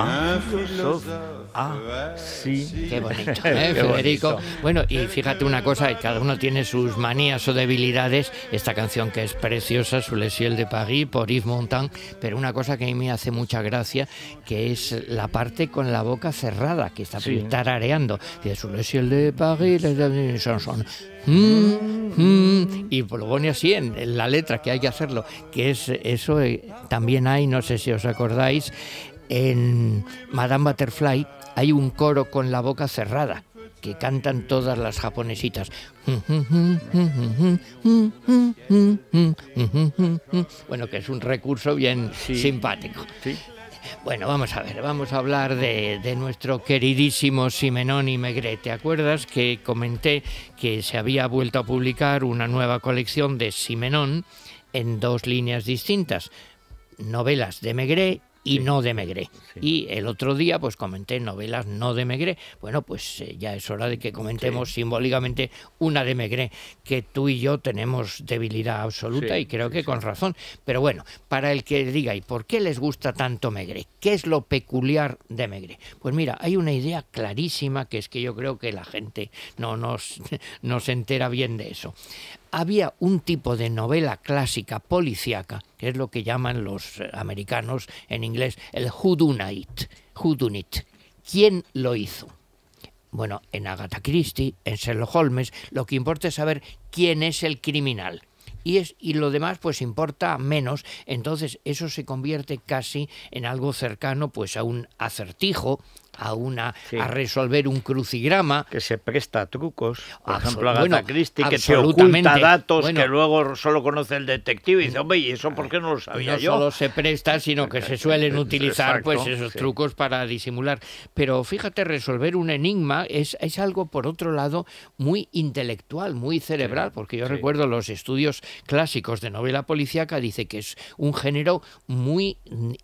Ah, ah, sí. ¿eh, Qué bonito, Federico? Bueno, y fíjate una cosa, cada uno tiene sus manías o debilidades. Esta canción que es preciosa, Sous ciel de Paris, por Yves Montand, pero una cosa que a mí me hace mucha gracia, que es la parte con la boca cerrada, que está tarareando. Dice, su de Paris, son, mm, mm". y lo pone así en, la letra que hay que hacerlo, que es eso eh, también hay, no sé si os acordáis, en Madame Butterfly hay un coro con la boca cerrada que cantan todas las japonesitas. Bueno, que es un recurso bien simpático. Bueno, vamos a ver, vamos a hablar de, nuestro queridísimo Simenón y Megret. ¿Te acuerdas que comenté que se había vuelto a publicar una nueva colección de Simenón en dos líneas distintas? Novelas de Megret y no de Megre. Y el otro día pues comenté novelas no de Megre. Bueno, pues eh, ya es hora de que comentemos simbólicamente una de Megre, que tú y yo tenemos debilidad absoluta y creo que con razón. Pero bueno, para el que diga, ¿y por qué les gusta tanto Megre? ¿Qué es lo peculiar de Megre? Pues mira, hay una idea clarísima que es que yo creo que la gente no nos, no entera bien de eso había un tipo de novela clásica policíaca, que es lo que llaman los eh, americanos en inglés el Hudunite. Hudunit. ¿Quién lo hizo? Bueno, en Agatha Christie, en Sherlock Holmes, lo que importa es saber quién es el criminal. Y, y lo demás pues importa menos, entonces eso se convierte casi en algo cercano pues a un acertijo a una a resolver un crucigrama. Que se presta a trucos. Por ejemplo, a bueno, que te oculta datos que luego solo conoce el detective y dice, hombre, ¿y eso por qué no lo sabía yo? No solo se presta, sino que se suelen utilizar pues esos trucos para disimular. Pero fíjate, resolver un enigma es, es algo, por otro lado, muy intelectual, muy cerebral, porque yo recuerdo los estudios clásicos de novela policíaca, dice que es un género muy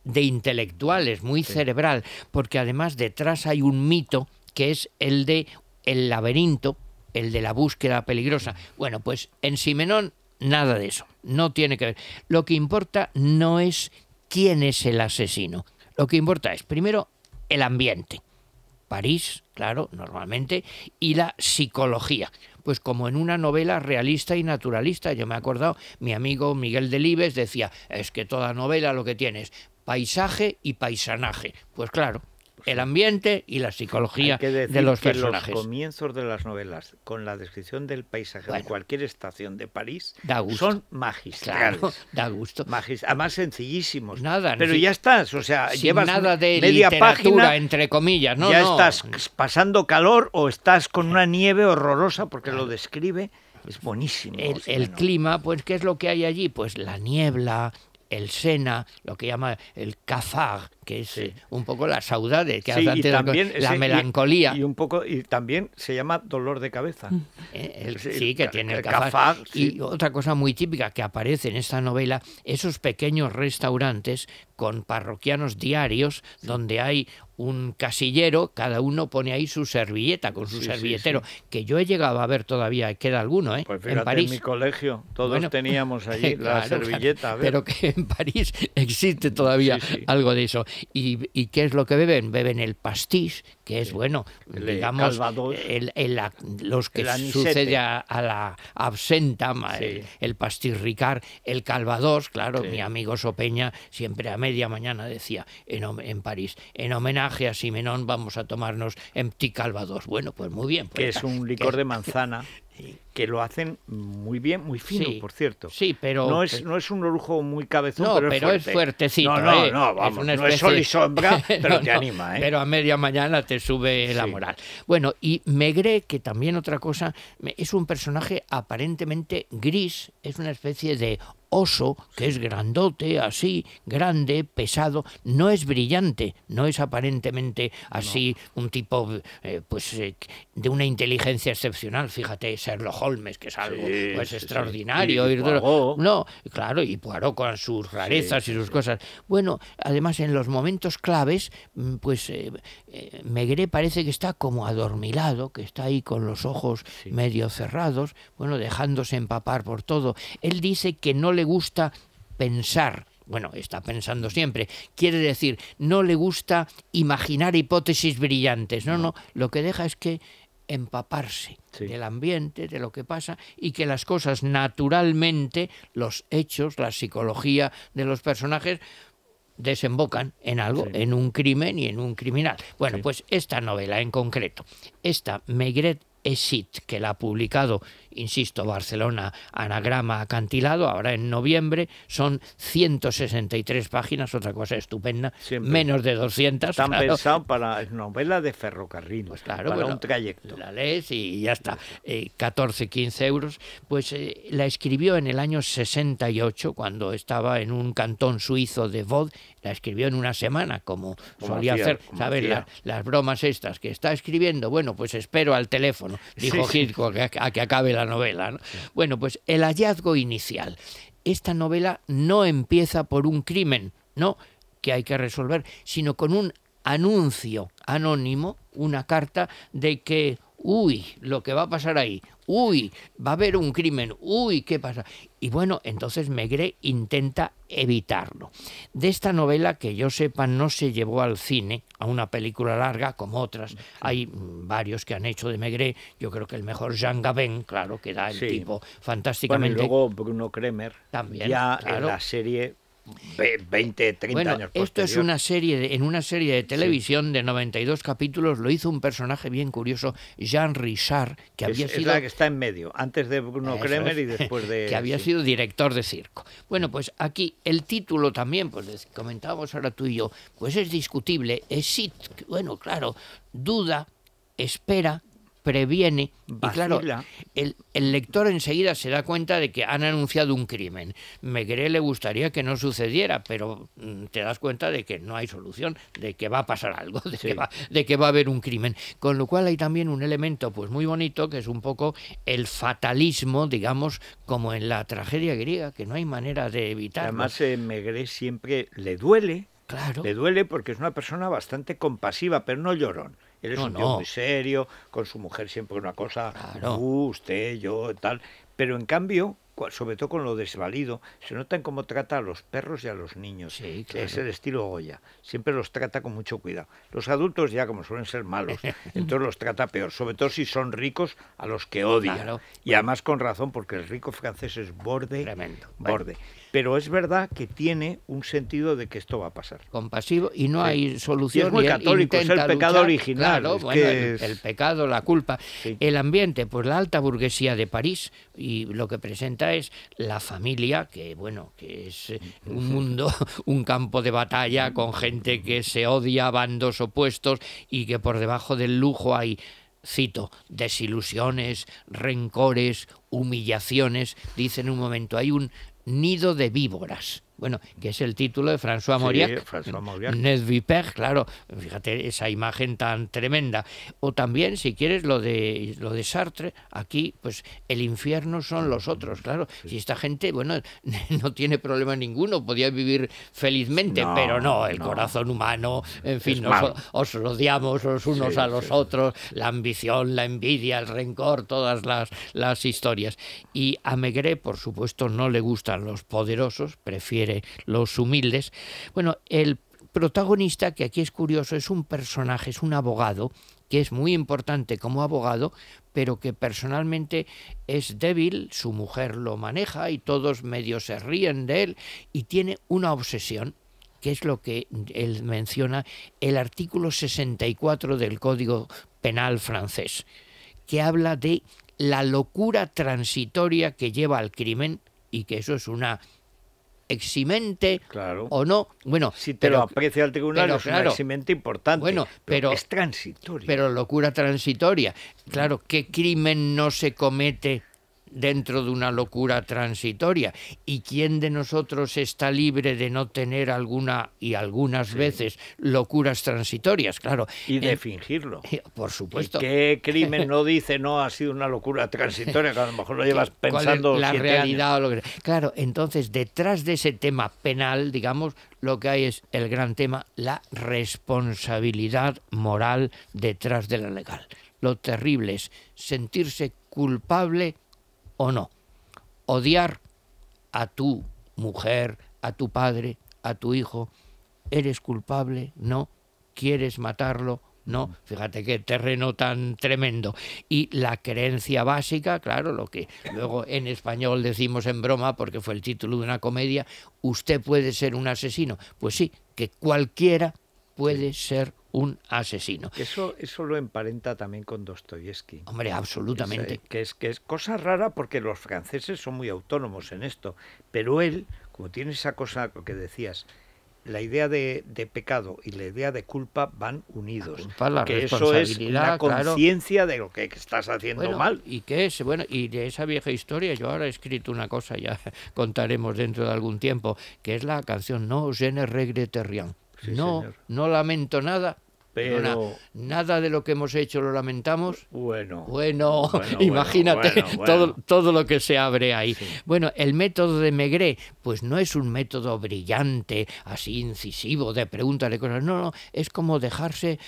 de intelectuales, muy cerebral, porque además detrás hay un mito que es el de el laberinto, el de la búsqueda peligrosa. Bueno, pues en Simenón nada de eso, no tiene que ver. Lo que importa no es quién es el asesino, lo que importa es primero el ambiente. París, claro, normalmente, y la psicología. Pues como en una novela realista y naturalista, yo me he acordado, mi amigo Miguel Delibes decía, es que toda novela lo que tiene es paisaje y paisanaje. Pues claro, pues el ambiente y la psicología que de los que personajes. Los comienzos de las novelas, con la descripción del paisaje de cualquier estación de París, son magistrales. da gusto. además, sencillísimos. Nada, pero ya estás, o sea, sin llevas nada de media página, entre comillas, ¿no? Ya estás pasando calor o estás con una nieve horrorosa porque lo describe. Es buenísimo. El, clima, pues, ¿qué es lo que hay allí? Pues la niebla, el Sena, lo que llama el cafar, que es eh, un poco la saudade, que la, melancolía. Y, un poco, y también se llama dolor de cabeza. Mm. Eh, sí, que tiene el, cafar y otra cosa muy típica que aparece en esta novela, esos pequeños restaurantes con parroquianos diarios donde hay un casillero, cada uno pone ahí su servilleta con su servilletero, que yo he llegado a ver todavía, queda alguno, ¿eh? Pues en mi colegio todos teníamos allí la servilleta. Pero que en París existe todavía algo de eso. ¿Y, ¿Y qué es lo que beben? Beben el pastis que es bueno, digamos, el, el, los que sucede a, la absenta, el el, Ricard el calvados, claro, mi amigo Sopeña siempre a media mañana decía en, en, París, en homenaje a Simenón vamos a tomarnos en calvados. Bueno, pues muy bien. Pues que es un licor de manzana. que lo hacen muy bien, muy fino, por cierto. Sí, pero... No es, no es un orujo muy cabezón, pero, es, fuerte. fuertecito. No, no, ¿eh? no, vamos, no es sol y sombra, pero te anima. ¿eh? Pero a media mañana te sube la moral. Bueno, y Megre, que también otra cosa, es un personaje aparentemente gris, es una especie de oso, que es grandote, así, grande, pesado, no es brillante, no es aparentemente así un tipo eh, pues eh, de una inteligencia excepcional, fíjate, Sherlock que es algo pues, extraordinario. no, claro, y Poirot con sus rarezas y sus cosas. Bueno, además en los momentos claves, mm, pues Megré eh, eh, Megre parece que está como adormilado, que está ahí con los ojos medio cerrados, bueno, dejándose empapar por todo. Él dice que no le gusta pensar bueno, está pensando siempre. Quiere decir, no le gusta imaginar hipótesis brillantes. No, no, lo que deja es que empaparse del ambiente, de lo que pasa, y que las cosas naturalmente, los hechos, la psicología de los personajes, desembocan en algo, en un crimen y en un criminal. Bueno, pues esta novela en concreto, esta Maigret Esit, que la ha publicado insisto, Barcelona, anagrama acantilado, ahora en noviembre, son 163 páginas, otra cosa estupenda, menos de 200. Están pensados para novelas de ferrocarril, pues para un trayecto. La lees y ya está, 14, 15 eh, euros. Pues eh, la escribió en el año 68, cuando estaba en un cantón suizo de Vod, la escribió en una semana, como, solía hacer, ¿sabes? las bromas estas que está escribiendo, bueno, pues espero al teléfono, dijo sí, Hitchcock, a, a que acabe la novela. Bueno, pues el hallazgo inicial. Esta novela no empieza por un crimen, ¿no? que hay que resolver, sino con un anuncio anónimo, una carta de que uy, lo que va a pasar ahí, uy, va a haber un crimen, uy, ¿qué pasa? Y bueno, entonces Megre intenta evitarlo. De esta novela, que yo sepa, no se llevó al cine, a una película larga como otras. Hay varios que han hecho de Megre, yo creo que el mejor Jean Gabin, claro, que da el tipo fantásticamente. Bueno, y luego Bruno Kremer, también, ya en la serie 20, 30 bueno, años Esto es una serie en una serie de televisión de 92 capítulos, lo hizo un personaje bien curioso, Jean Richard, que había había es La que está en medio, antes de Bruno Kremer y después de... que había sido director de circo. Bueno, pues aquí el título también, pues comentábamos ahora tú y yo, pues es discutible, es bueno, claro, duda, espera, previene. Y claro, el, el, lector enseguida se da cuenta de que han anunciado un crimen. Megre le gustaría que no sucediera, pero mm, te das cuenta de que no hay solución, de que va a pasar algo, de, que, va, de que va a haber un crimen. Con lo cual hay también un elemento pues muy bonito que es un poco el fatalismo, digamos, como en la tragedia griega, que no hay manera de evitar. Además, eh, Megre siempre le duele Claro. Le duele porque es una persona bastante compasiva, pero no llorón. Él es un tío muy serio, con su mujer siempre una cosa, uh, usted, yo, tal. Pero en cambio, sobre todo con lo desvalido, se notan cómo trata a los perros y a los niños. Es el estilo Goya. Siempre los trata con mucho cuidado. Los adultos ya como suelen ser malos, entonces los trata peor, sobre todo si son ricos a los que odian Y además con razón, porque el rico francés es borde. Borde. Pero es verdad que tiene un sentido de que esto va a pasar. Compasivo y no hay solución. es muy católico, es el pecado original. el, pecado, la culpa. El ambiente, pues la alta burguesía de París y lo que presenta es la familia, que bueno, que es eh, un mundo, un campo de batalla con gente que se odia, bandos opuestos y que por debajo del lujo hay cito, desilusiones, rencores, humillaciones, dice en un momento, hay un nido de víboras bueno, que es el título de François Mauriac, Ned Viper, claro, fíjate esa imagen tan tremenda. O también, si quieres, lo de, lo de Sartre, aquí, pues el infierno son los otros, claro. Si esta gente, bueno, no tiene problema ninguno, podía vivir felizmente, pero no, el corazón humano, en fin, os odiamos los unos a los otros, la ambición, la envidia, el rencor, todas las, las historias. Y a Megre, por supuesto, no le gustan los poderosos, prefiere los humildes. Bueno, el protagonista, que aquí es curioso, es un personaje, es un abogado, que es muy importante como abogado, pero que personalmente es débil, su mujer lo maneja y todos medio se ríen de él y tiene una obsesión que es lo que él menciona el artículo 64 del Código Penal francés, que habla de la locura transitoria que lleva al crimen y que eso es una eximente claro. o no. Bueno, si te lo aprecia el tribunal es eximente importante. Bueno, pero, es transitorio. Pero locura transitoria. Claro, ¿qué crimen no se comete? dentro de una locura transitoria. ¿Y quién de nosotros está libre de no tener alguna y algunas veces locuras transitorias? Claro. Y de fingirlo. Eh, por supuesto. ¿Qué crimen no dice no ha sido una locura transitoria? Que a lo mejor lo llevas pensando. la realidad. Claro, entonces detrás de ese tema penal, digamos, lo que hay es el gran tema, la responsabilidad moral detrás de la legal. Lo terrible es sentirse culpable o no. Odiar a tu mujer, a tu padre, a tu hijo, eres culpable, no, quieres matarlo, ¿no? Fíjate qué terreno tan tremendo. Y la creencia básica, claro, lo que luego en español decimos en broma, porque fue el título de una comedia, usted puede ser un asesino. Pues sí, que cualquiera puede ser un asesino. Eso, eso lo emparenta también con Dostoyevsky. Hombre, absolutamente. Eh, que, es, que es cosa rara porque los franceses son muy autónomos en esto, pero él, como tiene esa cosa que decías, la idea de, pecado y la idea de culpa van unidos. que eso es la conciencia de lo que estás haciendo mal. Y que es, bueno, y de esa vieja historia, yo ahora he escrito una cosa, ya contaremos dentro de algún tiempo, que es la canción No je ne no, no lamento nada pero nada de lo que hemos hecho lo lamentamos. Bueno, bueno, imagínate Todo, todo lo que se abre ahí. Bueno, el método de Megré, pues no es un método brillante, así incisivo, de preguntarle cosas. No, no, es como dejarse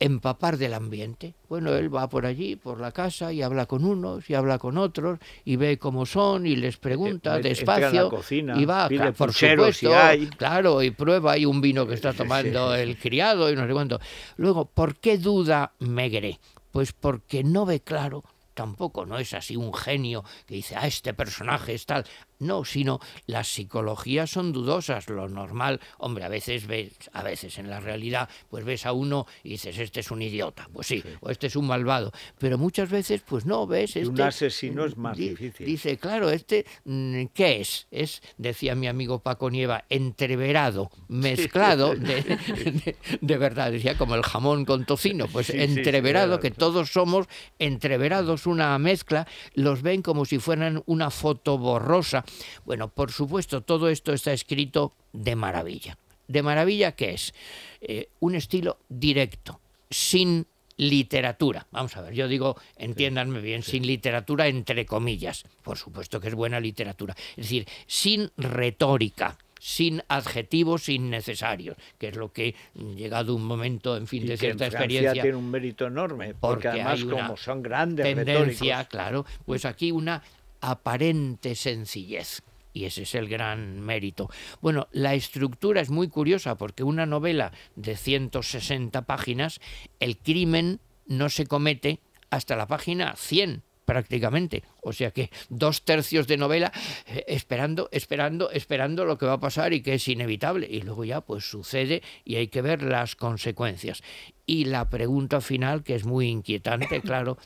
empapar del ambiente. Bueno, él va por allí, por la casa, y habla con unos, y habla con otros, y ve cómo son, y les pregunta eh, eh, despacio, y va, por supuesto, si hay. claro, y prueba, ...hay un vino que está tomando el criado, y no sé cuánto. Luego, ¿por qué duda Megre? Pues porque no ve claro tampoco no es así un genio que dice, ah, este personaje es tal, no, sino las psicologías son dudosas. Lo normal, hombre, a veces ves, a veces en la realidad, pues ves a uno y dices, este es un idiota, pues sí, o este es un malvado. Pero muchas veces, pues no, ves. Este, un asesino es mm, más difícil. Dice, claro, este, mm, ¿qué es? Es, decía mi amigo Paco Nieva, entreverado, mezclado de, verdad, decía como el jamón con tocino, pues entreverado, que todos somos entreverados, una mezcla, los ven como si fueran una foto borrosa bueno, por supuesto, todo esto está escrito de maravilla. ¿De maravilla qué es? Eh, un estilo directo, sin literatura. Vamos a ver, yo digo, entiéndanme bien, sin literatura entre comillas. Por supuesto que es buena literatura. Es decir, sin retórica sin adjetivos innecesarios, que es lo que mm, llegado un momento, en fin, de cierta experiencia. tiene un mérito enorme, porque, además, como son grandes tendencia, claro, pues aquí una aparente sencillez. Y ese es el gran mérito. Bueno, la estructura es muy curiosa porque una novela de 160 páginas, el crimen no se comete hasta la página 100 prácticamente. O sea que dos tercios de novela eh, esperando, esperando, esperando lo que va a pasar y que es inevitable. Y luego ya pues sucede y hay que ver las consecuencias. Y la pregunta final, que es muy inquietante, claro,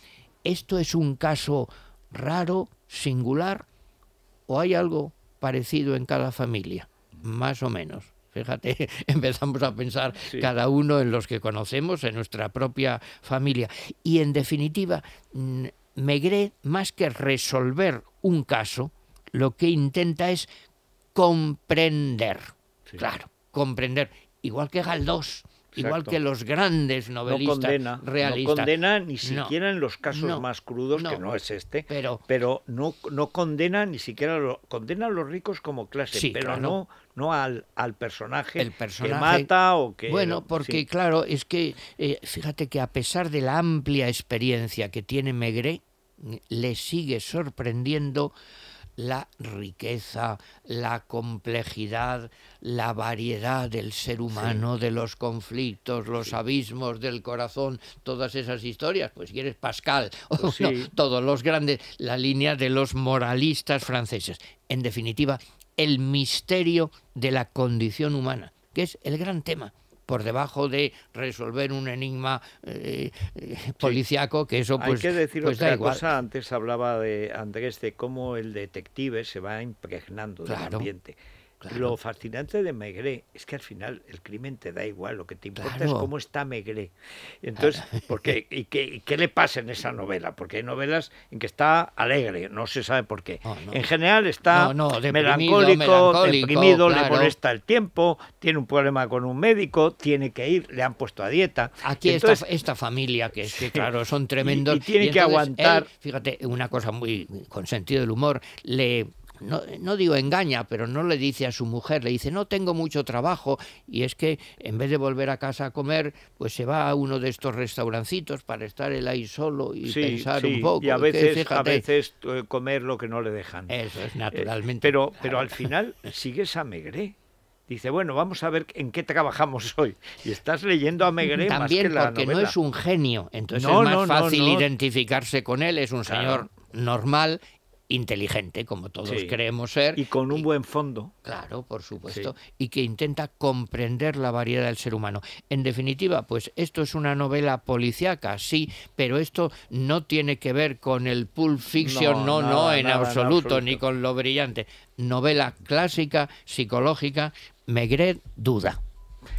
¿esto es un caso raro, singular o hay algo parecido en cada familia? Más o menos. Fíjate, empezamos a pensar cada uno en los que conocemos, en nuestra propia familia. Y en definitiva, Megré, más que resolver un caso, lo que intenta es comprender. Claro, comprender. Igual que Galdós, igual que los grandes novelistas no condena, realistas. No condena ni siquiera en los casos más crudos, que no es este, pero, no, no condena ni siquiera, condena a los ricos como clase, pero no no al, al personaje, que mata o que... Bueno, porque claro, es que eh, fíjate que a pesar de la amplia experiencia que tiene Megre, le sigue sorprendiendo la riqueza, la complejidad, la variedad del ser humano, de los conflictos, los abismos del corazón, todas esas historias. Pues si eres Pascal, pues todos los grandes, la línea de los moralistas franceses. En definitiva, el misterio de la condición humana, que es el gran tema por debajo de resolver un enigma eh, eh, policiaco, policíaco, que eso pues... Hay que decir pues otra cosa, antes hablaba de Andrés, de cómo el detective se va impregnando del ambiente. Lo fascinante de Maigret es que al final el crimen te da igual, lo que te importa es cómo está Maigret. Entonces, porque, y, qué, le pasa en esa novela? Porque hay novelas en que está alegre, no se sabe por qué. Ah, en general está melancólico, deprimido, le molesta el tiempo, tiene un problema con un médico, tiene que ir, le han puesto a dieta. Aquí esta, familia que, claro, son tremendos. Y, tiene que aguantar. fíjate, una cosa muy con sentido del humor, le no, digo engaña, pero no le dice a su mujer, le dice, no tengo mucho trabajo, y es que en vez de volver a casa a comer, pues se va a uno de estos restaurancitos para estar él ahí solo y pensar un poco. Y a veces, a veces eh, comer lo que no le dejan. Eso es eh, naturalmente. pero, pero al final sigues a Dice, bueno, vamos a ver en qué trabajamos hoy. Y estás leyendo a Megre más que porque no es un genio, entonces es más fácil identificarse con él, es un señor normal inteligente, como todos creemos ser. Y con un buen fondo. Claro, por supuesto. Y que intenta comprender la variedad del ser humano. En definitiva, pues esto es una novela policíaca, sí, pero esto no tiene que ver con el Pulp Fiction, no, no, en, absoluto, en absoluto, ni con lo brillante. Novela clásica, psicológica, Megret duda.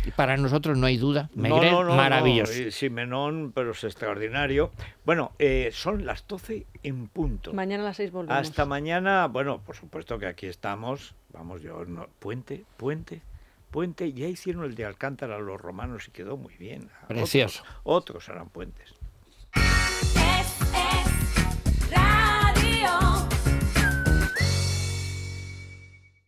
Y para nosotros no hay duda. maravilloso sí menón maravilloso. pero es extraordinario. Bueno, eh, son las 12 en punto. Mañana a las 6 volvemos. Hasta mañana, bueno, por supuesto que aquí estamos. Vamos, yo, puente, puente, puente. Ya hicieron el de Alcántara los romanos y quedó muy bien. Precioso. otros harán puentes.